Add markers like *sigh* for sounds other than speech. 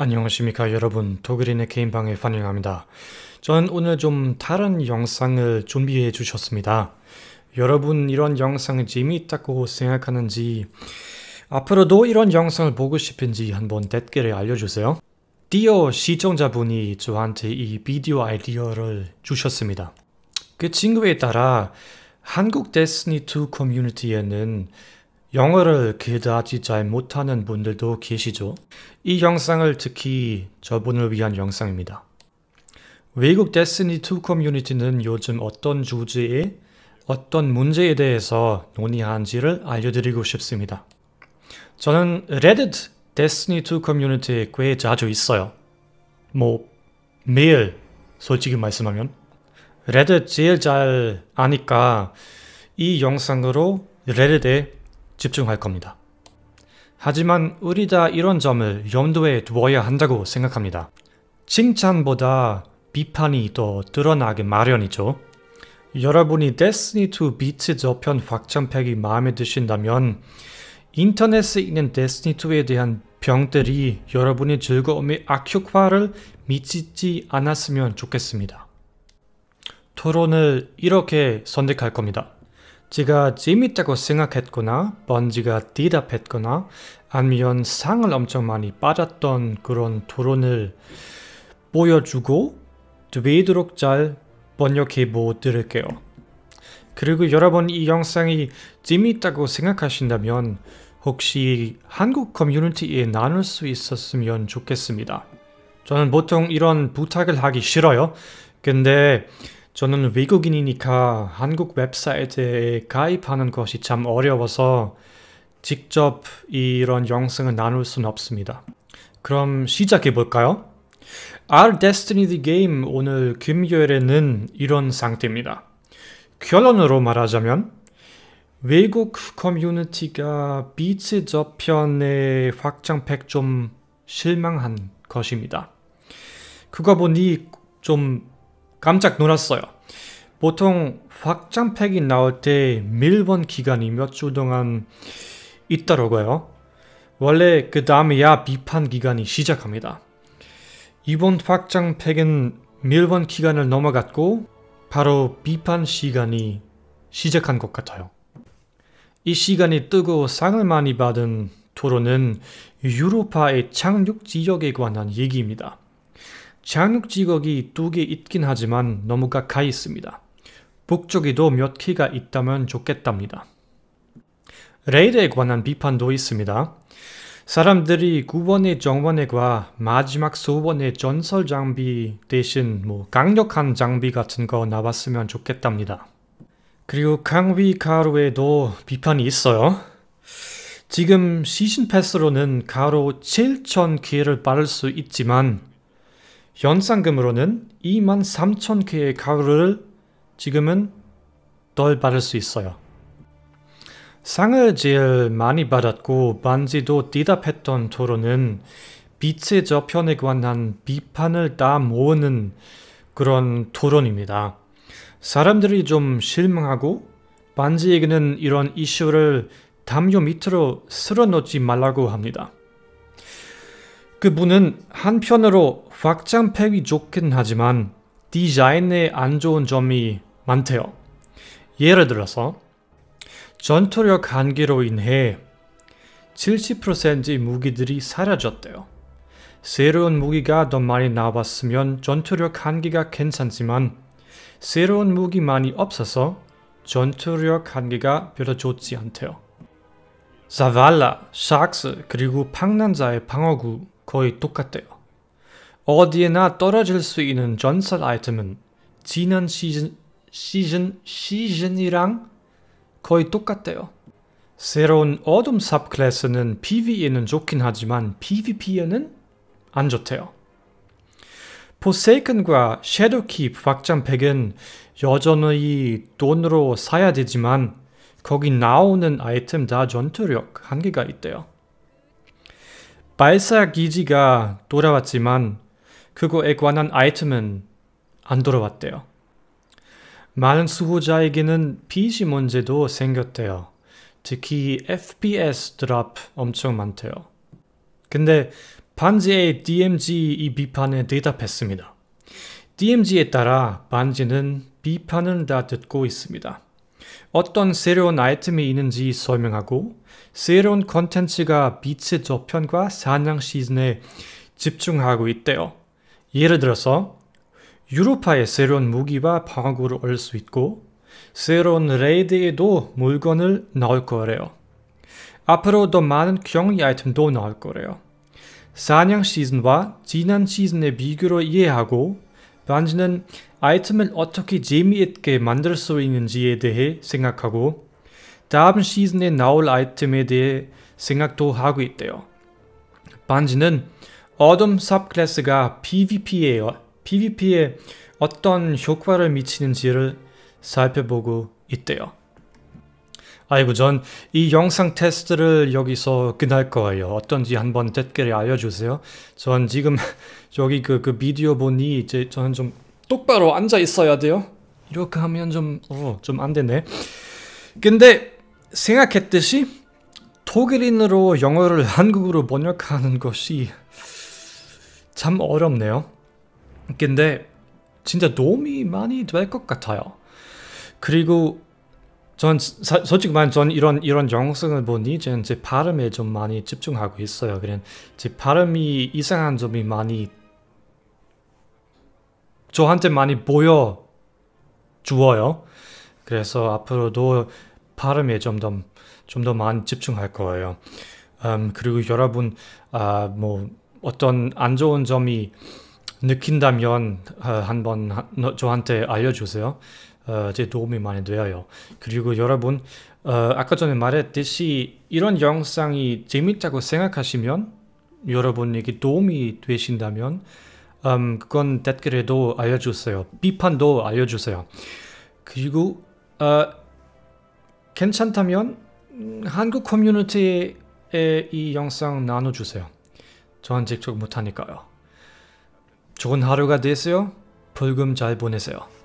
안녕하십니까 여러분 독일인의 개인방에 환영합니다. 저는 오늘 좀 다른 영상을 준비해 주셨습니다. 여러분 이런 영상이 재미있다고 생각하는지 앞으로도 이런 영상을 보고 싶은지 한번 댓글에 알려주세요. 디어 시청자분이 저한테 이 비디오 아이디어를 주셨습니다. 그 친구에 따라 한국 데스니2 커뮤니티에는 영어를 그다지 잘 못하는 분들도 계시죠? 이 영상을 특히 저분을 위한 영상입니다. 외국 데스니2 커뮤니티는 요즘 어떤 주제에 어떤 문제에 대해서 논의한지를 알려드리고 싶습니다. 저는 레 e 데스니2 커뮤니티에 꽤 자주 있어요. 뭐 매일 솔직히 말씀하면 레 e 제일 잘 아니까 이 영상으로 레 e d 에 집중할 겁니다. 하지만 우리다 이런 점을 염두에 두어야 한다고 생각합니다. 칭찬보다 비판이 더드러나기 마련이죠. 여러분이 데스니2 비트 저편 확장팩이 마음에 드신다면 인터넷에 있는 데스니2에 대한 병들이 여러분의 즐거움에 악효과를 미치지 않았으면 좋겠습니다. 토론을 이렇게 선택할 겁니다. 제가 재밌다고 생각했거나 번지가 대답했거나 아니면 상을 엄청 많이 받았던 그런 토론을 보여주고 되도록 잘 번역해 보드릴게요. 그리고 여러분 이 영상이 재미있다고 생각하신다면 혹시 한국 커뮤니티에 나눌 수 있었으면 좋겠습니다. 저는 보통 이런 부탁을 하기 싫어요. 근데 저는 외국인이니까 한국 웹사이트에 가입하는 것이 참 어려워서 직접 이런 영상을 나눌 순 없습니다. 그럼 시작해 볼까요? R Destiny the Game 오늘 금요일에는 이런 상태입니다. 결론으로 말하자면 외국 커뮤니티가 비트 저편의 확장팩 좀 실망한 것입니다. 그거 보니 좀 깜짝 놀랐어요. 보통 확장팩이 나올 때밀번 기간이 몇 주 동안 있다라고요. 원래 그 다음에야 비판 기간이 시작합니다. 이번 확장팩은 밀번 기간을 넘어갔고 바로 비판 시간이 시작한 것 같아요. 이 시간이 뜨고 상을 많이 받은 토론은 유로파의 착륙 지역에 관한 얘기입니다. 장육지역이두개 있긴 하지만 너무 가까이 있습니다. 북쪽에도 몇키가 있다면 좋겠답니다. 레이드에 관한 비판도 있습니다. 사람들이 9번의 정원액과 마지막 소번의 전설 장비 대신 뭐 강력한 장비 같은 거 나왔으면 좋겠답니다. 그리고 강위 가로에도 비판이 있어요. 지금 시즌 패스로는 가로 7,000개를 받을 수 있지만 현상금으로는 2만 3천 개의 가루를 지금은 덜 받을 수 있어요. 상을 제일 많이 받았고 반지도 대답했던 토론은 빛의 저편에 관한 비판을 다 모으는 그런 토론입니다. 사람들이 좀 실망하고 반지에게는 이런 이슈를 담요 밑으로 쓸어놓지 말라고 합니다. 그분은 한편으로 확장팩이 좋긴 하지만 디자인에 안 좋은 점이 많대요. 예를 들어서 전투력 한계로 인해 70%의 무기들이 사라졌대요. 새로운 무기가 더 많이 나왔으면 전투력 한계가 괜찮지만 새로운 무기만이 없어서 전투력 한계가 별로 좋지 않대요. 자발라, 샥스, 그리고 방난자의 방어구 거의 똑같대요. 어디에나 떨어질 수 있는 전설 아이템은 지난 시즌, 시즌, 시즌이랑 거의 똑같대요. 새로운 어둠 삽 클래스는 p v e 는 좋긴 하지만 PVP에는 안 좋대요. 포세이큰과 섀도우킵 확장팩은 여전히 돈으로 사야 되지만 거기 나오는 아이템 다 전투력 한계가 있대요. 발사 기지가 돌아왔지만 그거에 관한 아이템은 안 돌아왔대요. 많은 수호자에게는 PC 문제도 생겼대요. 특히 FPS 드랍 엄청 많대요. 근데 반지의 DMG 이 비판에 대답했습니다. DMG에 따라 반지는 비판을 다 듣고 있습니다. 어떤 새로운 아이템이 있는지 설명하고 새로운 컨텐츠가 빛의 저편과 사냥 시즌에 집중하고 있대요. 예를 들어서 유로파의 새로운 무기와 방어구를 얻을 수 있고 새로운 레이드에도 물건을 넣을 거래요. 앞으로 더 많은 경위 아이템도 나올 거래요. 사냥 시즌과 지난 시즌의 비교를 이해하고 반지는 아이템을 어떻게 재미있게 만들 수 있는지에 대해 생각하고 다음 시즌에 나올 아이템에 대해 생각도 하고 있대요. 반지는 어둠 삽클래스가 PVP에, PVP에 어떤 효과를 미치는지를 살펴보고 있대요. 아이고 전 이 영상 테스트를 여기서 끝날 거예요. 어떤지 한번 댓글에 알려주세요. 전 지금 저기 *laughs* 그, 그 비디오 보니 이제 저는 좀 똑바로 앉아 있어야 돼요. 이렇게 하면 좀, 어, 좀안 되네. 근데 생각했듯이 독일인으로 영어를 *laughs* 한국으로 번역하는 것이 참 어렵네요. 근데 진짜 도움이 많이 될 것 같아요. 그리고 전 사, 솔직히 말전 이런 이런 영상을 보니 저제 발음에 좀 많이 집중하고 있어요. 그냥 제 발음이 이상한 점이 많이 저한테 많이 보여 주어요. 그래서 앞으로도 발음에 좀더좀더 많이 집중할 거예요. 음, 그리고 여러분 아, 뭐 어떤 안 좋은 점이 느낀다면 어, 한번 하, 너, 저한테 알려주세요. 어, 제 도움이 많이 되어요. 그리고 여러분 어, 아까 전에 말했듯이 이런 영상이 재밌다고 생각하시면 여러분에게 도움이 되신다면 음, 그건 댓글에도 알려주세요. 비판도 알려주세요. 그리고 어, 괜찮다면 음, 한국 커뮤니티에 이 영상 나눠주세요. 저는 직접 못하니까요. 좋은 하루가 되세요. 불금 잘 보내세요.